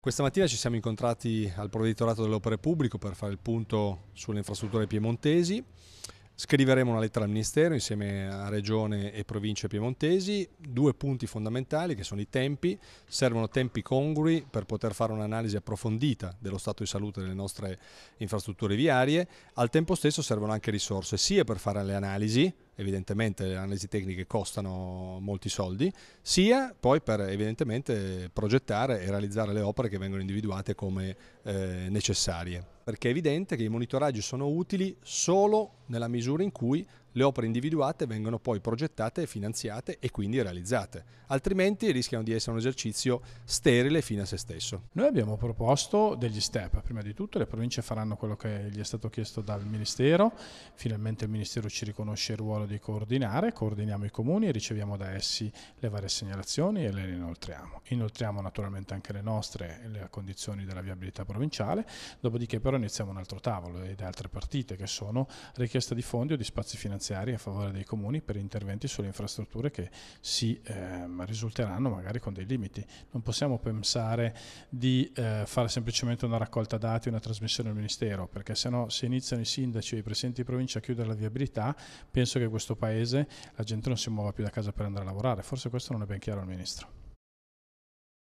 Questa mattina ci siamo incontrati al Provveditorato delle Opere Pubbliche per fare il punto sulle infrastrutture piemontesi. Scriveremo una lettera al Ministero insieme a Regione e Province piemontesi. Due punti fondamentali che sono i tempi. Servono tempi congrui per poter fare un'analisi approfondita dello stato di salute delle nostre infrastrutture viarie. Al tempo stesso servono anche risorse sia per fare le analisi, evidentemente le analisi tecniche costano molti soldi, sia poi per evidentemente progettare e realizzare le opere che vengono individuate come eh, necessarie perché è evidente che i monitoraggi sono utili solo nella misura in cui le opere individuate vengono poi progettate, finanziate e quindi realizzate, altrimenti rischiano di essere un esercizio sterile fino a se stesso. Noi abbiamo proposto degli step, prima di tutto le province faranno quello che gli è stato chiesto dal Ministero, finalmente il Ministero ci riconosce il ruolo di coordinare, coordiniamo i comuni e riceviamo da essi le varie segnalazioni e le inoltriamo. Inoltriamo naturalmente anche le nostre, le condizioni della viabilità provinciale, dopodiché però iniziamo un altro tavolo ed altre partite che sono richiesta di fondi o di spazi finanziari a favore dei comuni per interventi sulle infrastrutture che si eh, risulteranno magari con dei limiti. Non possiamo pensare di eh, fare semplicemente una raccolta dati, una trasmissione al Ministero, perché se no se iniziano i sindaci e i presidenti di provincia a chiudere la viabilità, penso che questo Paese la gente non si muova più da casa per andare a lavorare. Forse questo non è ben chiaro al Ministro.